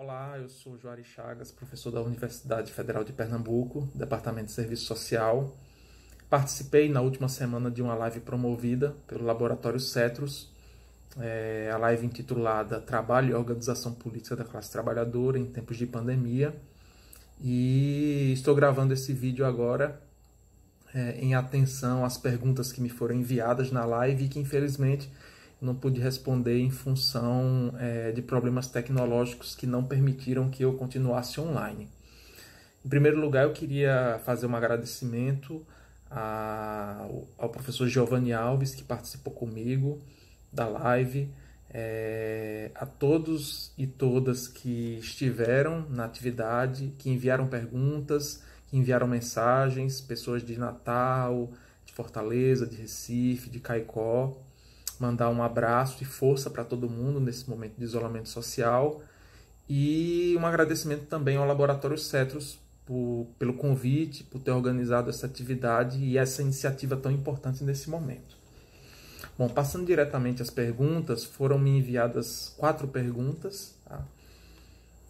Olá, eu sou Joari Chagas, professor da Universidade Federal de Pernambuco, Departamento de Serviço Social. Participei na última semana de uma live promovida pelo Laboratório Cetros, é, a live intitulada Trabalho e Organização Política da Classe Trabalhadora em Tempos de Pandemia. E estou gravando esse vídeo agora é, em atenção às perguntas que me foram enviadas na live e que, infelizmente, não pude responder em função é, de problemas tecnológicos que não permitiram que eu continuasse online. Em primeiro lugar, eu queria fazer um agradecimento a, ao professor Giovanni Alves, que participou comigo da live, é, a todos e todas que estiveram na atividade, que enviaram perguntas, que enviaram mensagens, pessoas de Natal, de Fortaleza, de Recife, de Caicó mandar um abraço e força para todo mundo nesse momento de isolamento social e um agradecimento também ao Laboratório Cetros por, pelo convite, por ter organizado essa atividade e essa iniciativa tão importante nesse momento. Bom, passando diretamente às perguntas, foram me enviadas quatro perguntas tá?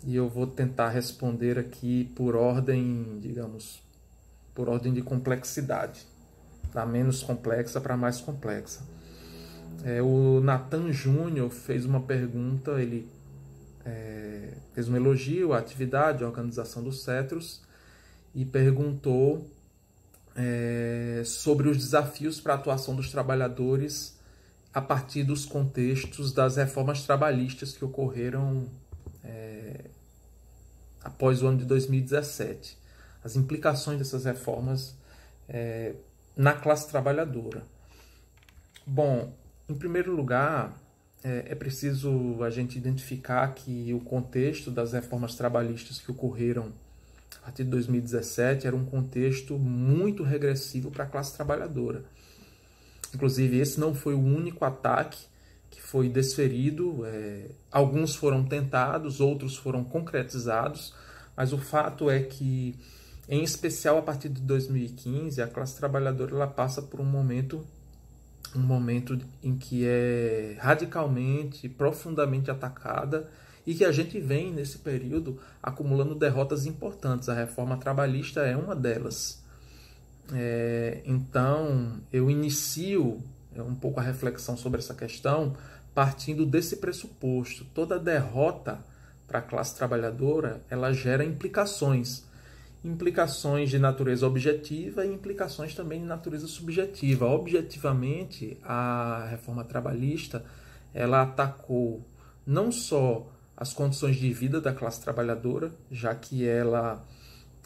e eu vou tentar responder aqui por ordem, digamos, por ordem de complexidade, da tá? menos complexa para mais complexa. É, o Nathan Júnior fez uma pergunta, ele é, fez um elogio à atividade, à organização dos cetros e perguntou é, sobre os desafios para a atuação dos trabalhadores a partir dos contextos das reformas trabalhistas que ocorreram é, após o ano de 2017. As implicações dessas reformas é, na classe trabalhadora. Bom, em primeiro lugar, é, é, preciso a gente identificar que o contexto das reformas trabalhistas que ocorreram a partir de 2017 era um contexto muito regressivo para a classe trabalhadora. Inclusive, esse não foi o único ataque que foi desferido. É, alguns foram tentados, outros foram concretizados, mas o fato é que, em especial a partir de 2015, a classe trabalhadora ela passa por um momento um momento em que é radicalmente, profundamente atacada e que a gente vem nesse período acumulando derrotas importantes. A reforma trabalhista é uma delas. É, então, eu inicio é, um pouco a reflexão sobre essa questão partindo desse pressuposto. Toda derrota para a classe trabalhadora ela gera implicações implicações de natureza objetiva e implicações também de natureza subjetiva. Objetivamente, a reforma trabalhista ela atacou não só as condições de vida da classe trabalhadora, já que ela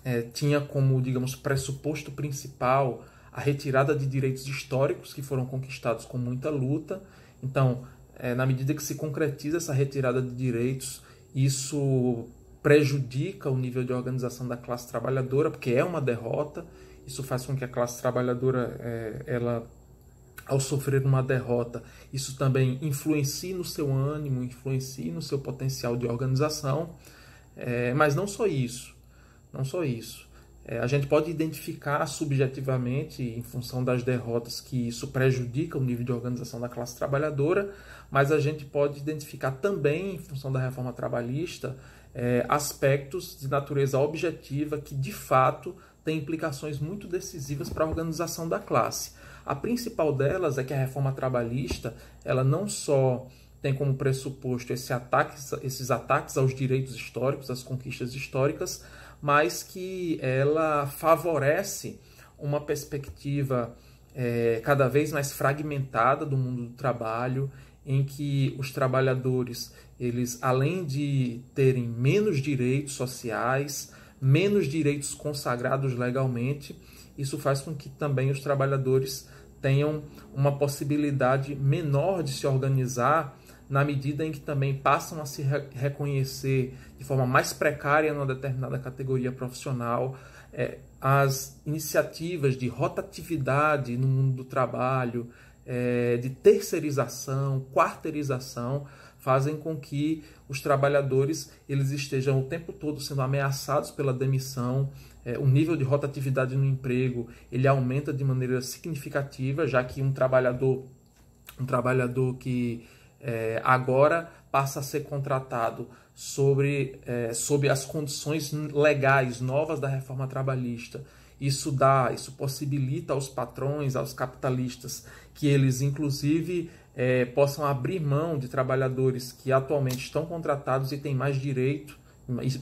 é, tinha como, digamos, pressuposto principal a retirada de direitos históricos que foram conquistados com muita luta. Então, é, na medida que se concretiza essa retirada de direitos, isso prejudica o nível de organização da classe trabalhadora, porque é uma derrota. Isso faz com que a classe trabalhadora, é, ela, ao sofrer uma derrota, isso também influencie no seu ânimo, influencie no seu potencial de organização. É, mas não só isso, não só isso. É, a gente pode identificar subjetivamente, em função das derrotas, que isso prejudica o nível de organização da classe trabalhadora, mas a gente pode identificar também, em função da reforma trabalhista, é, aspectos de natureza objetiva que, de fato, têm implicações muito decisivas para a organização da classe. A principal delas é que a reforma trabalhista ela não só tem como pressuposto esse ataque, esses ataques aos direitos históricos, às conquistas históricas, mas que ela favorece uma perspectiva é, cada vez mais fragmentada do mundo do trabalho em que os trabalhadores, eles além de terem menos direitos sociais, menos direitos consagrados legalmente, isso faz com que também os trabalhadores tenham uma possibilidade menor de se organizar na medida em que também passam a se re reconhecer de forma mais precária numa determinada categoria profissional, é, as iniciativas de rotatividade no mundo do trabalho, é, de terceirização, quarteirização, fazem com que os trabalhadores eles estejam o tempo todo sendo ameaçados pela demissão. É, o nível de rotatividade no emprego ele aumenta de maneira significativa, já que um trabalhador, um trabalhador que é, agora passa a ser contratado sobre, é, sobre as condições legais novas da reforma trabalhista. Isso dá, isso possibilita aos patrões, aos capitalistas que eles, inclusive, é, possam abrir mão de trabalhadores que atualmente estão contratados e têm mais direito,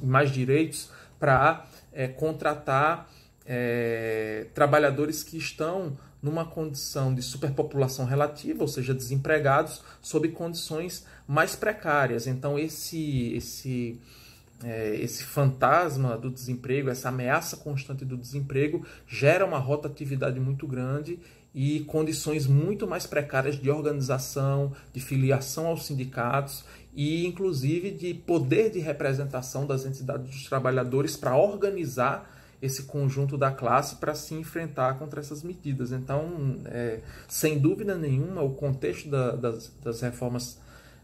mais direitos para é, contratar é, trabalhadores que estão numa condição de superpopulação relativa, ou seja, desempregados, sob condições mais precárias. Então, esse, esse, é, esse fantasma do desemprego, essa ameaça constante do desemprego, gera uma rotatividade muito grande e condições muito mais precárias de organização, de filiação aos sindicatos e, inclusive, de poder de representação das entidades dos trabalhadores para organizar esse conjunto da classe para se enfrentar contra essas medidas. Então, é, sem dúvida nenhuma, o contexto da, das, das, reformas,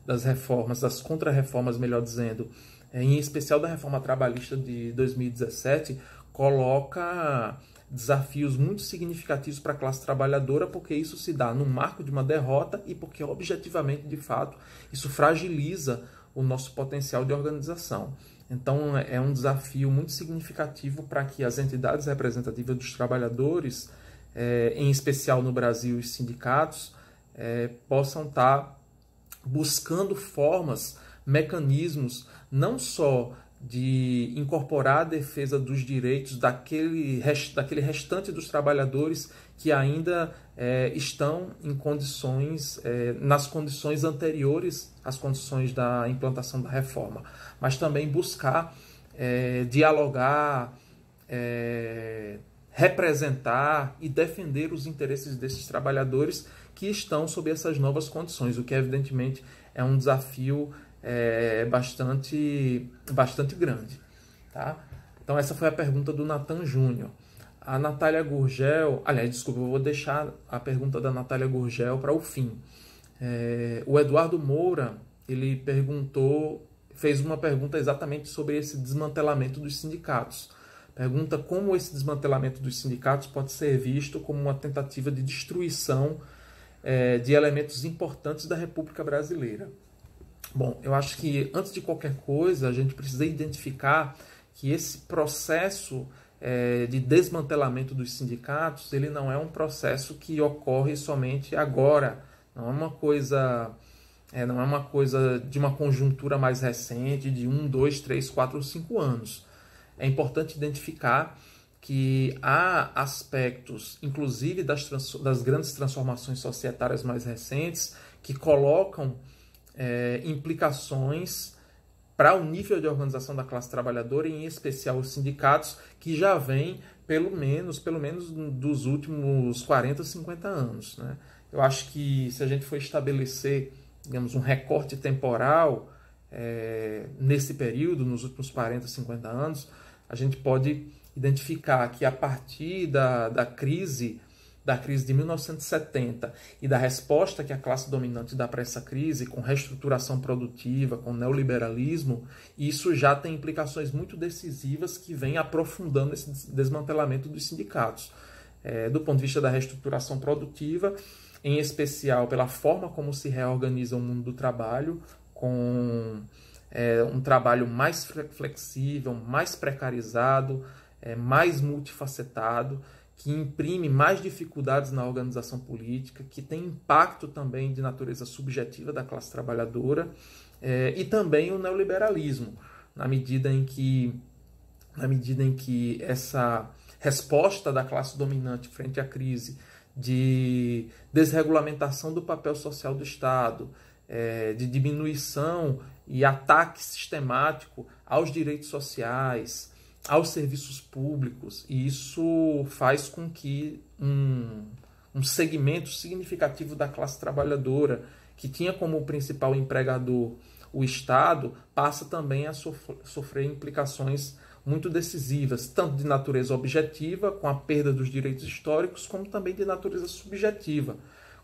das reformas, das contrarreformas, melhor dizendo, é, em especial da reforma trabalhista de 2017, coloca desafios muito significativos para a classe trabalhadora, porque isso se dá no marco de uma derrota e porque, objetivamente, de fato, isso fragiliza o nosso potencial de organização. Então, é um desafio muito significativo para que as entidades representativas dos trabalhadores, eh, em especial no Brasil, os sindicatos, eh, possam estar tá buscando formas, mecanismos, não só de incorporar a defesa dos direitos daquele, rest, daquele restante dos trabalhadores que ainda é, estão em condições, é, nas condições anteriores às condições da implantação da reforma, mas também buscar é, dialogar, é, representar e defender os interesses desses trabalhadores que estão sob essas novas condições, o que evidentemente é um desafio é, bastante, bastante grande. Tá? Então essa foi a pergunta do Natan Júnior. A Natália Gurgel, aliás, desculpa, eu vou deixar a pergunta da Natália Gurgel para o fim. É, o Eduardo Moura, ele perguntou, fez uma pergunta exatamente sobre esse desmantelamento dos sindicatos. Pergunta como esse desmantelamento dos sindicatos pode ser visto como uma tentativa de destruição é, de elementos importantes da República Brasileira. Bom, eu acho que antes de qualquer coisa, a gente precisa identificar que esse processo é, de desmantelamento dos sindicatos, ele não é um processo que ocorre somente agora, não é uma coisa é, não é uma coisa de uma conjuntura mais recente, de um, dois, três, quatro ou cinco anos. É importante identificar que há aspectos, inclusive das, das grandes transformações societárias mais recentes, que colocam é, implicações para o nível de organização da classe trabalhadora, em especial os sindicatos, que já vem pelo menos, pelo menos dos últimos 40, 50 anos. Né? Eu acho que se a gente for estabelecer, digamos, um recorte temporal é, nesse período, nos últimos 40, 50 anos, a gente pode identificar que a partir da, da crise da crise de 1970 e da resposta que a classe dominante dá para essa crise, com reestruturação produtiva, com neoliberalismo, isso já tem implicações muito decisivas que vêm aprofundando esse desmantelamento dos sindicatos. É, do ponto de vista da reestruturação produtiva, em especial pela forma como se reorganiza o mundo do trabalho, com é, um trabalho mais flexível, mais precarizado, é, mais multifacetado que imprime mais dificuldades na organização política, que tem impacto também de natureza subjetiva da classe trabalhadora, é, e também o neoliberalismo, na medida em que na medida em que essa resposta da classe dominante frente à crise de desregulamentação do papel social do Estado, é, de diminuição e ataque sistemático aos direitos sociais, aos serviços públicos, e isso faz com que um, um segmento significativo da classe trabalhadora, que tinha como principal empregador o Estado, passa também a sofrer implicações muito decisivas, tanto de natureza objetiva, com a perda dos direitos históricos, como também de natureza subjetiva,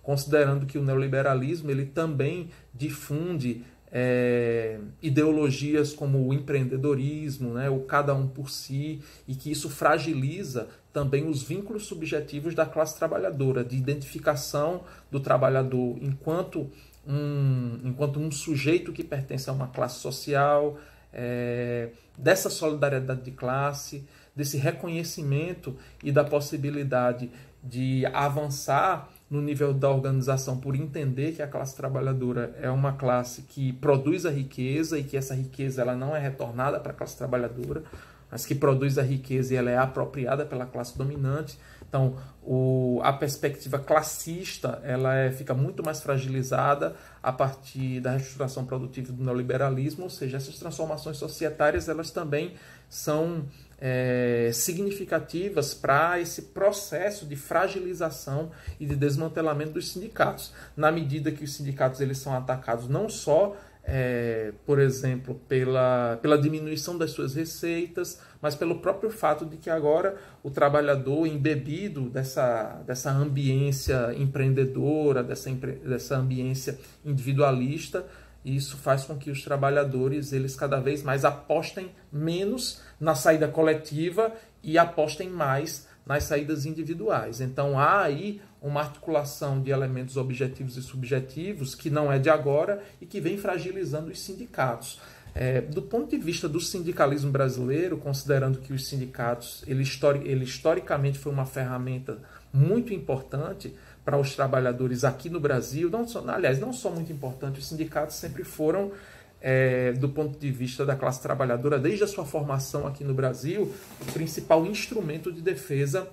considerando que o neoliberalismo ele também difunde é, ideologias como o empreendedorismo, né, o cada um por si, e que isso fragiliza também os vínculos subjetivos da classe trabalhadora, de identificação do trabalhador enquanto um, enquanto um sujeito que pertence a uma classe social, é, dessa solidariedade de classe, desse reconhecimento e da possibilidade de avançar no nível da organização por entender que a classe trabalhadora é uma classe que produz a riqueza e que essa riqueza ela não é retornada para a classe trabalhadora, mas que produz a riqueza e ela é apropriada pela classe dominante. Então, o, a perspectiva classista ela é, fica muito mais fragilizada a partir da reestruturação produtiva do neoliberalismo, ou seja, essas transformações societárias elas também são é, significativas para esse processo de fragilização e de desmantelamento dos sindicatos, na medida que os sindicatos eles são atacados não só é, por exemplo, pela, pela diminuição das suas receitas, mas pelo próprio fato de que agora o trabalhador embebido dessa, dessa ambiência empreendedora, dessa, dessa ambiência individualista, e isso faz com que os trabalhadores eles cada vez mais apostem menos na saída coletiva e apostem mais nas saídas individuais. Então há aí uma articulação de elementos objetivos e subjetivos que não é de agora e que vem fragilizando os sindicatos. É, do ponto de vista do sindicalismo brasileiro, considerando que os sindicatos ele, histori ele historicamente foi uma ferramenta muito importante, para os trabalhadores aqui no Brasil, não só, aliás, não só muito importante, os sindicatos sempre foram, é, do ponto de vista da classe trabalhadora, desde a sua formação aqui no Brasil, o principal instrumento de defesa,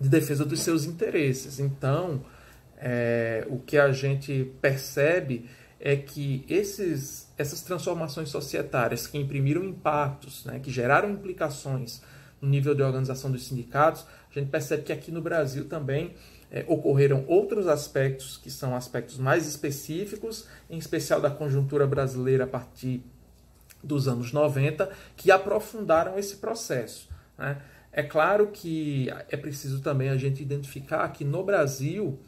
de defesa dos seus interesses. Então, é, o que a gente percebe é que esses, essas transformações societárias que imprimiram impactos, né, que geraram implicações no nível de organização dos sindicatos, a gente percebe que aqui no Brasil também é, ocorreram outros aspectos que são aspectos mais específicos, em especial da conjuntura brasileira a partir dos anos 90, que aprofundaram esse processo. Né? É claro que é preciso também a gente identificar que no Brasil,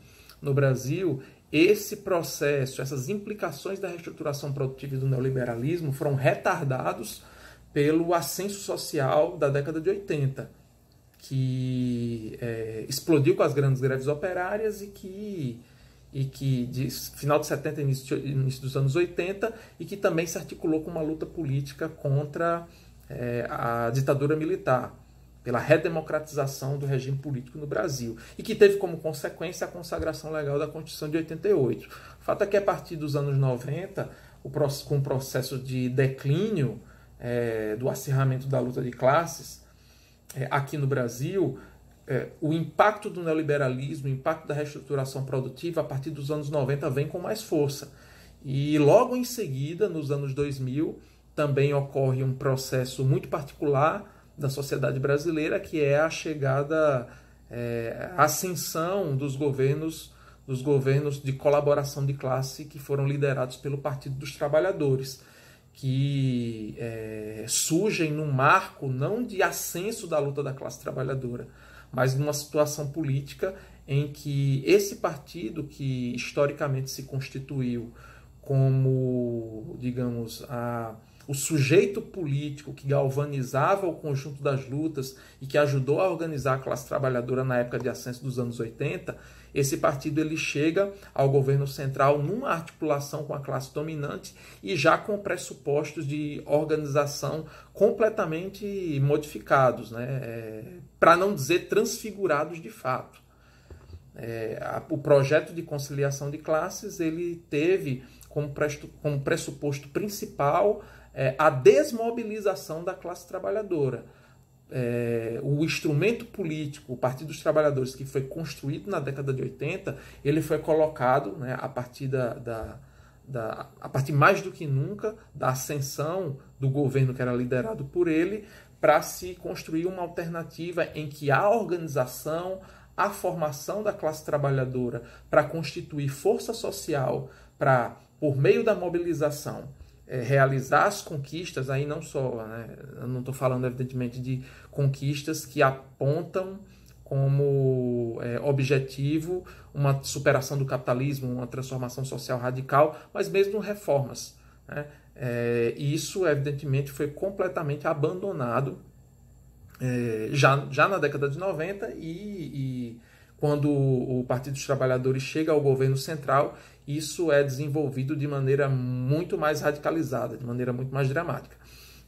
no Brasil, esse processo, essas implicações da reestruturação produtiva e do neoliberalismo foram retardados pelo ascenso social da década de 80 que é, explodiu com as grandes greves operárias e que e que de final de 70 início, início dos anos 80 e que também se articulou com uma luta política contra é, a ditadura militar pela redemocratização do regime político no Brasil e que teve como consequência a consagração legal da Constituição de 88. O fato é que a partir dos anos 90, o, com o processo de declínio é, do acirramento da luta de classes, é, aqui no Brasil é, o impacto do neoliberalismo, o impacto da reestruturação produtiva a partir dos anos 90 vem com mais força. E logo em seguida, nos anos 2000, também ocorre um processo muito particular da sociedade brasileira, que é a chegada, é, a ascensão dos governos, dos governos de colaboração de classe que foram liderados pelo Partido dos Trabalhadores que é, surgem num marco não de ascenso da luta da classe trabalhadora, mas numa situação política em que esse partido que historicamente se constituiu como, digamos, a, o sujeito político que galvanizava o conjunto das lutas e que ajudou a organizar a classe trabalhadora na época de ascenso dos anos 80, esse partido ele chega ao governo central numa articulação com a classe dominante e já com pressupostos de organização completamente modificados, né? É, para não dizer transfigurados de fato. É, a, o projeto de conciliação de classes ele teve como, presto, como pressuposto principal é, a desmobilização da classe trabalhadora é, o instrumento político, o Partido dos Trabalhadores, que foi construído na década de 80, ele foi colocado né, a partir da, da, da, a partir mais do que nunca da ascensão do governo que era liderado por ele para se construir uma alternativa em que a organização, a formação da classe trabalhadora para constituir força social, para por meio da mobilização é, realizar as conquistas, aí não só, né? Eu não estou falando, evidentemente, de conquistas que apontam como é, objetivo uma superação do capitalismo, uma transformação social radical, mas mesmo reformas. Né? É, isso, evidentemente, foi completamente abandonado é, já, já na década de 90 e, e, quando o Partido dos Trabalhadores chega ao governo central isso é desenvolvido de maneira muito mais radicalizada, de maneira muito mais dramática.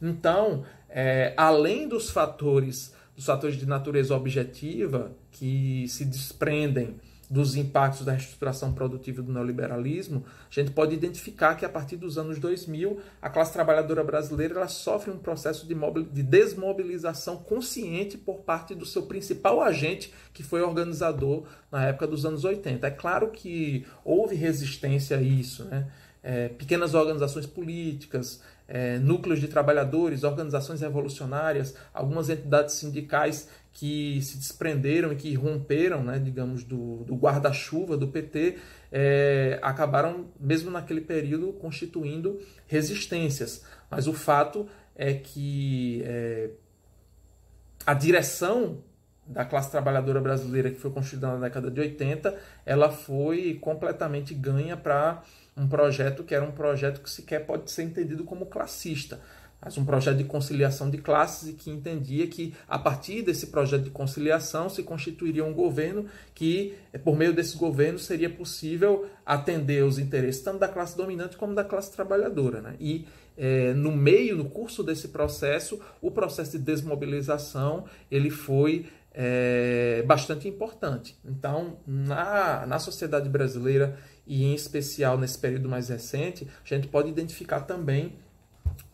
Então, é, além dos fatores, dos fatores de natureza objetiva que se desprendem dos impactos da reestruturação produtiva do neoliberalismo, a gente pode identificar que a partir dos anos 2000, a classe trabalhadora brasileira ela sofre um processo de, de desmobilização consciente por parte do seu principal agente, que foi organizador na época dos anos 80. É claro que houve resistência a isso, né? É, pequenas organizações políticas, é, núcleos de trabalhadores, organizações revolucionárias, algumas entidades sindicais que se desprenderam e que romperam, né, digamos, do, do guarda-chuva do PT, é, acabaram, mesmo naquele período, constituindo resistências. Mas o fato é que é, a direção da classe trabalhadora brasileira que foi constituída na década de 80, ela foi completamente ganha para um projeto que era um projeto que sequer pode ser entendido como classista, mas um projeto de conciliação de classes e que entendia que a partir desse projeto de conciliação se constituiria um governo que eh, por meio desse governo seria possível atender os interesses tanto da classe dominante como da classe trabalhadora, né? E é, no meio, no curso desse processo, o processo de desmobilização ele foi é, bastante importante. Então, na, na sociedade brasileira e em especial nesse período mais recente, a gente pode identificar também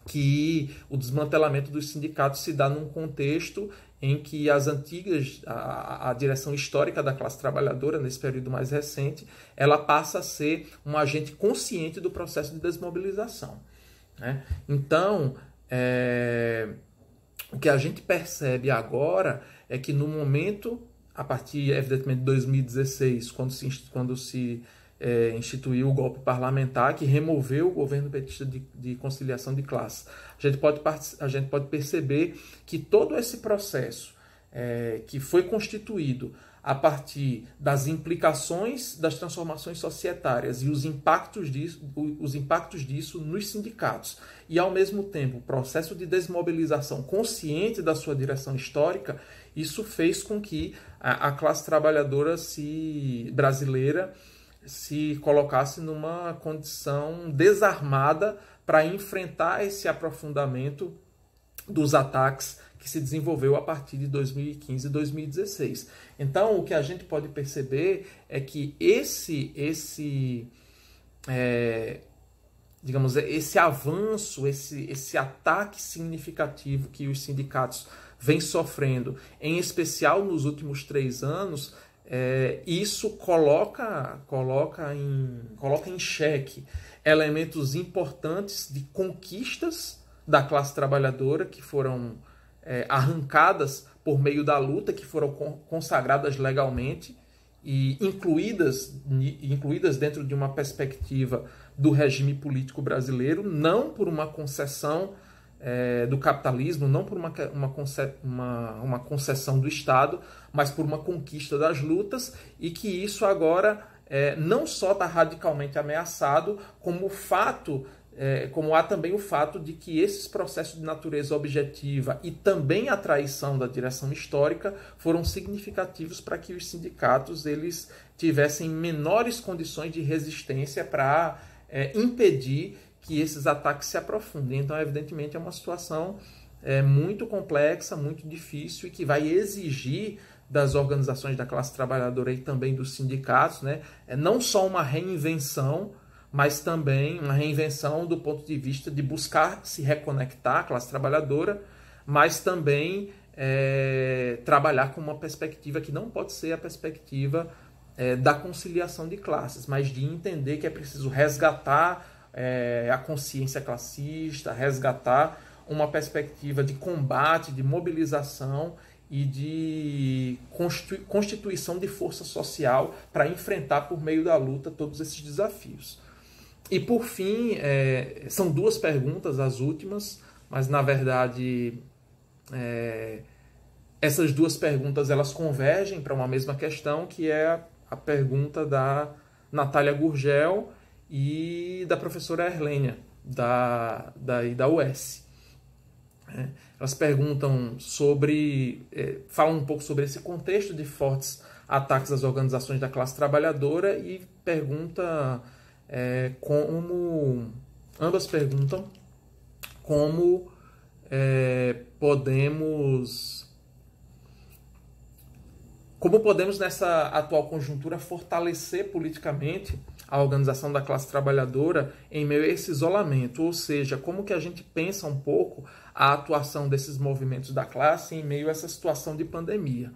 que o desmantelamento dos sindicatos se dá num contexto em que as antigas, a, a, direção histórica da classe trabalhadora, nesse período mais recente, ela passa a ser um agente consciente do processo de desmobilização. Né? Então, é, o que a gente percebe agora é que no momento, a partir, evidentemente, de 2016, quando se, quando se é, instituiu o golpe parlamentar que removeu o governo petista de, de conciliação de classe. A gente, pode, a gente pode perceber que todo esse processo é, que foi constituído a partir das implicações das transformações societárias e os impactos disso, os impactos disso nos sindicatos. E, ao mesmo tempo, o processo de desmobilização consciente da sua direção histórica, isso fez com que a, a classe trabalhadora se brasileira se colocasse numa condição desarmada para enfrentar esse aprofundamento dos ataques que se desenvolveu a partir de 2015 e 2016. Então, o que a gente pode perceber é que esse, esse é, digamos, esse avanço, esse, esse ataque significativo que os sindicatos vêm sofrendo, em especial nos últimos três anos, é, isso coloca, coloca, em, coloca em xeque elementos importantes de conquistas da classe trabalhadora que foram é, arrancadas por meio da luta, que foram consagradas legalmente e incluídas, incluídas dentro de uma perspectiva do regime político brasileiro, não por uma concessão é, do capitalismo, não por uma, uma, uma, uma concessão do Estado, mas por uma conquista das lutas, e que isso agora é, não só está radicalmente ameaçado, como o fato, é, como há também o fato de que esses processos de natureza objetiva e também a traição da direção histórica foram significativos para que os sindicatos eles tivessem menores condições de resistência para é, impedir que esses ataques se aprofundem. Então, evidentemente, é uma situação é, muito complexa, muito difícil e que vai exigir das organizações da classe trabalhadora e também dos sindicatos, né, é não só uma reinvenção, mas também uma reinvenção do ponto de vista de buscar se reconectar à classe trabalhadora, mas também é, trabalhar com uma perspectiva que não pode ser a perspectiva é, da conciliação de classes, mas de entender que é preciso resgatar é, a consciência classista, resgatar uma perspectiva de combate, de mobilização e de constituição de força social para enfrentar por meio da luta todos esses desafios. E por fim, é, são duas perguntas, as últimas, mas na verdade é, essas duas perguntas elas convergem para uma mesma questão, que é a pergunta da Natália Gurgel, e da professora Erlênia, da, da, da US. É, elas perguntam sobre, é, falam um pouco sobre esse contexto de fortes ataques às organizações da classe trabalhadora e pergunta é, como, ambas perguntam como é, podemos, como podemos nessa atual conjuntura fortalecer politicamente a organização da classe trabalhadora em meio a esse isolamento, ou seja, como que a gente pensa um pouco a atuação desses movimentos da classe em meio a essa situação de pandemia.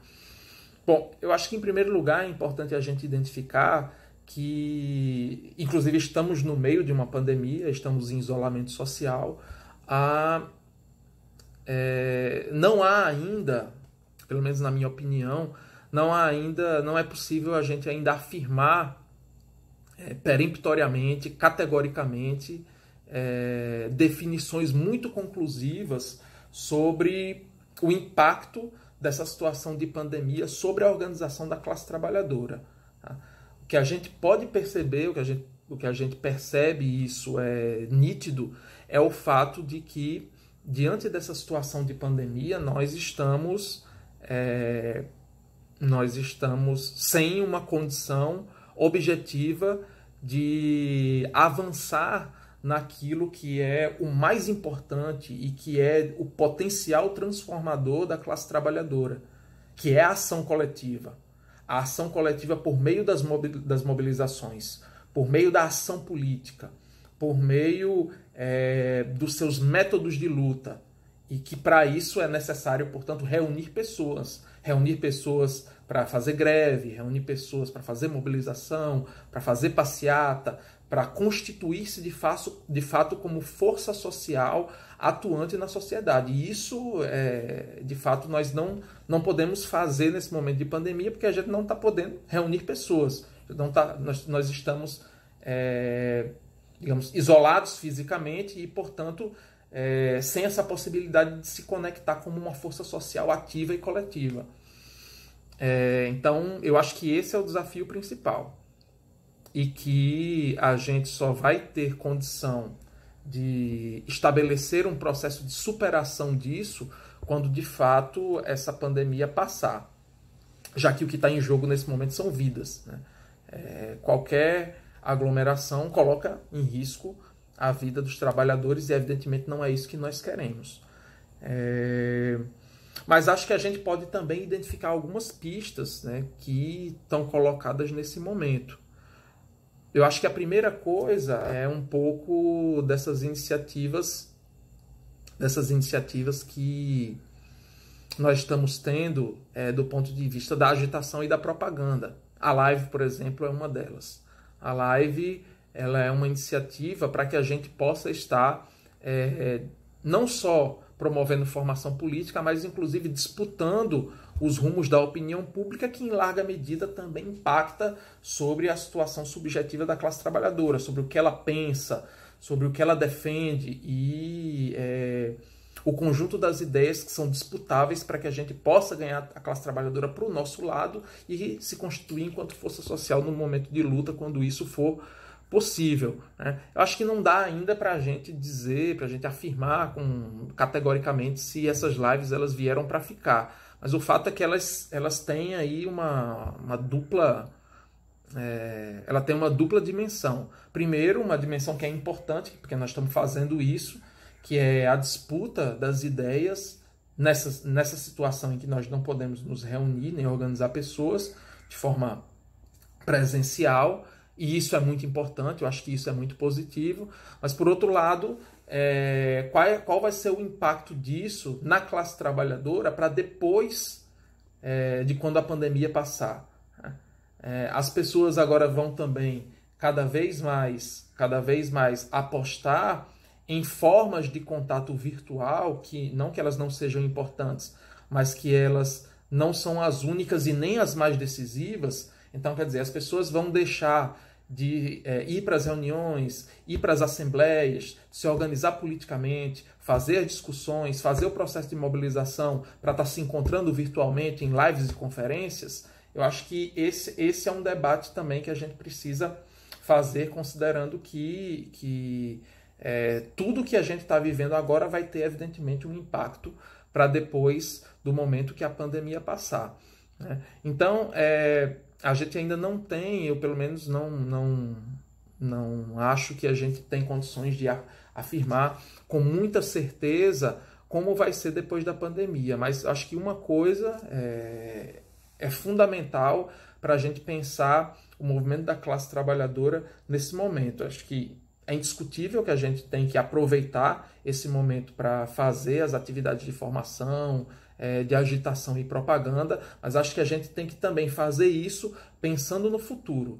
Bom, eu acho que em primeiro lugar é importante a gente identificar que, inclusive, estamos no meio de uma pandemia, estamos em isolamento social. A, é, não há ainda, pelo menos na minha opinião, não há ainda, não é possível a gente ainda afirmar é, peremptoriamente, categoricamente, é, definições muito conclusivas sobre o impacto dessa situação de pandemia sobre a organização da classe trabalhadora. Tá? O que a gente pode perceber, o que a gente, o que a gente percebe, isso é nítido, é o fato de que, diante dessa situação de pandemia, nós estamos. É, nós estamos sem uma condição objetiva de avançar naquilo que é o mais importante e que é o potencial transformador da classe trabalhadora, que é a ação coletiva. A ação coletiva por meio das mobilizações, por meio da ação política, por meio é, dos seus métodos de luta. E que para isso é necessário, portanto, reunir pessoas reunir pessoas para fazer greve, reúne pessoas para fazer mobilização, para fazer passeata, para constituir-se de, de, fato como força social atuante na sociedade. E isso, é, de fato, nós não, não podemos fazer nesse momento de pandemia, porque a gente não está podendo reunir pessoas. Não tá, nós, nós estamos, é, digamos, isolados fisicamente e, portanto, é, sem essa possibilidade de se conectar como uma força social ativa e coletiva. É, então, eu acho que esse é o desafio principal. E que a gente só vai ter condição de estabelecer um processo de superação disso quando de fato essa pandemia passar. Já que o que está em jogo nesse momento são vidas. Né? É, qualquer aglomeração coloca em risco a vida dos trabalhadores e, evidentemente, não é isso que nós queremos. É... Mas acho que a gente pode também identificar algumas pistas né, que estão colocadas nesse momento. Eu acho que a primeira coisa é um pouco dessas iniciativas, dessas iniciativas que nós estamos tendo é, do ponto de vista da agitação e da propaganda. A live, por exemplo, é uma delas. A live ela é uma iniciativa para que a gente possa estar é, é não só promovendo formação política, mas inclusive disputando os rumos da opinião pública, que em larga medida também impacta sobre a situação subjetiva da classe trabalhadora, sobre o que ela pensa, sobre o que ela defende e é, o conjunto das ideias que são disputáveis para que a gente possa ganhar a classe trabalhadora para o nosso lado e se constituir enquanto força social no momento de luta, quando isso for possível. Né? Eu acho que não dá ainda para a gente dizer, para a gente afirmar com, categoricamente se essas lives elas vieram para ficar. Mas o fato é que elas, elas têm aí uma, uma dupla. É, ela tem uma dupla dimensão. Primeiro, uma dimensão que é importante, porque nós estamos fazendo isso, que é a disputa das ideias nessa, nessa situação em que nós não podemos nos reunir nem organizar pessoas de forma presencial, e isso é muito importante, eu acho que isso é muito positivo. Mas, por outro lado, é, qual, é, qual vai ser o impacto disso na classe trabalhadora para depois é, de quando a pandemia passar? É, as pessoas agora vão também cada vez mais, cada vez mais apostar em formas de contato virtual que não que elas não sejam importantes, mas que elas não são as únicas e nem as mais decisivas então, quer dizer, as pessoas vão deixar de é, ir para as reuniões, ir para as assembleias, se organizar politicamente, fazer discussões, fazer o processo de mobilização para estar tá se encontrando virtualmente em lives e conferências, eu acho que esse, esse é um debate também que a gente precisa fazer, considerando que, que é, tudo que a gente está vivendo agora vai ter, evidentemente, um impacto para depois do momento que a pandemia passar. Né? Então, é, a gente ainda não tem, eu pelo menos não, não, não acho que a gente tem condições de afirmar com muita certeza como vai ser depois da pandemia. Mas acho que uma coisa é, é fundamental para a gente pensar o movimento da classe trabalhadora nesse momento. Acho que é indiscutível que a gente tem que aproveitar esse momento para fazer as atividades de formação, é, de agitação e propaganda, mas acho que a gente tem que também fazer isso pensando no futuro.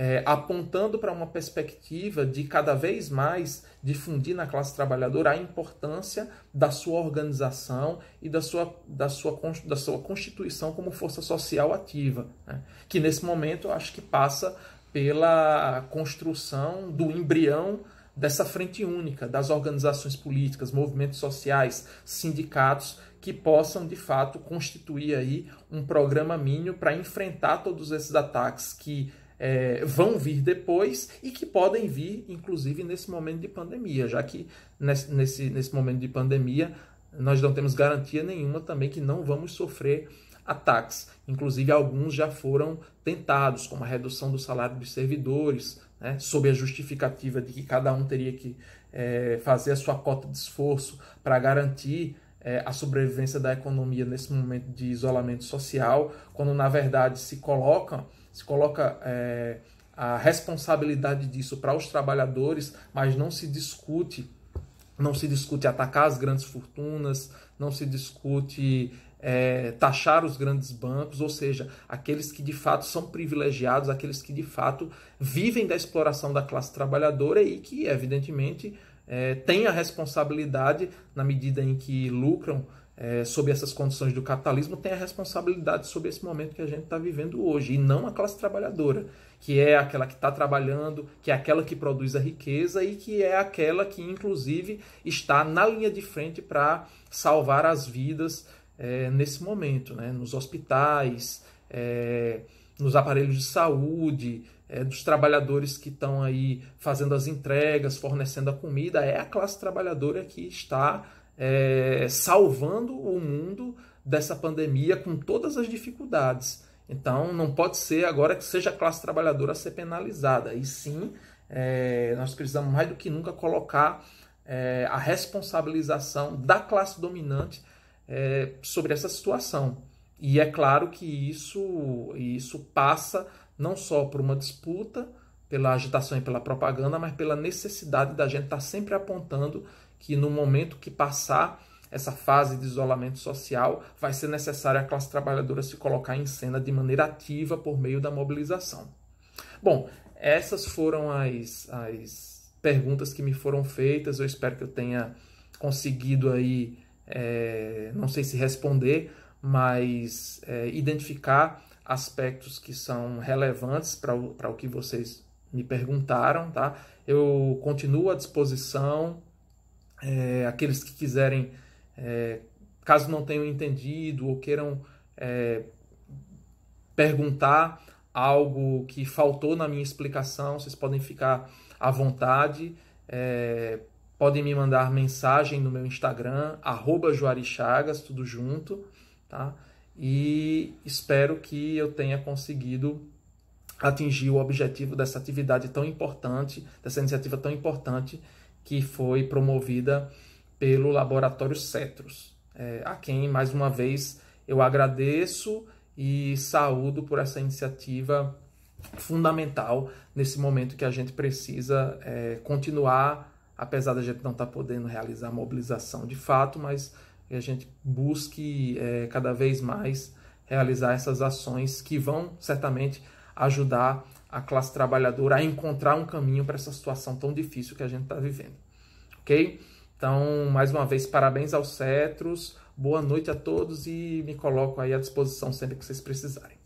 É, apontando para uma perspectiva de cada vez mais difundir na classe trabalhadora a importância da sua organização e da sua, da sua, da sua constituição como força social ativa, né? que nesse momento acho que passa pela construção do embrião dessa frente única, das organizações políticas, movimentos sociais, sindicatos, que possam de fato constituir aí um programa mínimo para enfrentar todos esses ataques que é, vão vir depois e que podem vir, inclusive, nesse momento de pandemia, já que nesse, nesse, nesse momento de pandemia nós não temos garantia nenhuma também que não vamos sofrer ataques. Inclusive, alguns já foram tentados, como a redução do salário dos servidores, né, sob a justificativa de que cada um teria que é, fazer a sua cota de esforço para garantir é, a sobrevivência da economia nesse momento de isolamento social, quando na verdade se coloca, se coloca é, a responsabilidade disso para os trabalhadores, mas não se discute não se discute atacar as grandes fortunas, não se discute é, taxar os grandes bancos, ou seja, aqueles que de fato são privilegiados, aqueles que de fato vivem da exploração da classe trabalhadora e que, evidentemente, é, têm a responsabilidade, na medida em que lucram é, sob essas condições do capitalismo, têm a responsabilidade sobre esse momento que a gente está vivendo hoje, e não a classe trabalhadora, que é aquela que está trabalhando, que é aquela que produz a riqueza e que é aquela que, inclusive, está na linha de frente para salvar as vidas é, nesse momento, né? nos hospitais, é, nos aparelhos de saúde, é, dos trabalhadores que estão aí fazendo as entregas, fornecendo a comida, é a classe trabalhadora que está é, salvando o mundo dessa pandemia com todas as dificuldades. Então, não pode ser agora que seja a classe trabalhadora a ser penalizada. E sim, é, nós precisamos mais do que nunca colocar é, a responsabilização da classe dominante é, sobre essa situação. E é claro que isso, isso passa não só por uma disputa, pela agitação e pela propaganda, mas pela necessidade da gente estar tá sempre apontando que no momento que passar essa fase de isolamento social, vai ser necessário a classe trabalhadora se colocar em cena de maneira ativa por meio da mobilização. Bom, essas foram as, as perguntas que me foram feitas. Eu espero que eu tenha conseguido aí é, não sei se responder, mas é, identificar aspectos que são relevantes para o, que vocês me perguntaram, tá? Eu continuo à disposição, é, aqueles que quiserem, é, caso não tenham entendido ou queiram é, perguntar algo que faltou na minha explicação, vocês podem ficar à vontade. É, Podem me mandar mensagem no meu Instagram, Juarichagas, tudo junto, tá? E espero que eu tenha conseguido atingir o objetivo dessa atividade tão importante, dessa iniciativa tão importante que foi promovida pelo Laboratório Cetros, é, a quem, mais uma vez, eu agradeço e saúdo por essa iniciativa fundamental nesse momento que a gente precisa é, continuar apesar da gente não estar tá podendo realizar mobilização de fato, mas a gente busque é, cada vez mais realizar essas ações que vão certamente ajudar a classe trabalhadora a encontrar um caminho para essa situação tão difícil que a gente está vivendo. Ok? Então, mais uma vez, parabéns aos Cetros, boa noite a todos e me coloco aí à disposição sempre que vocês precisarem.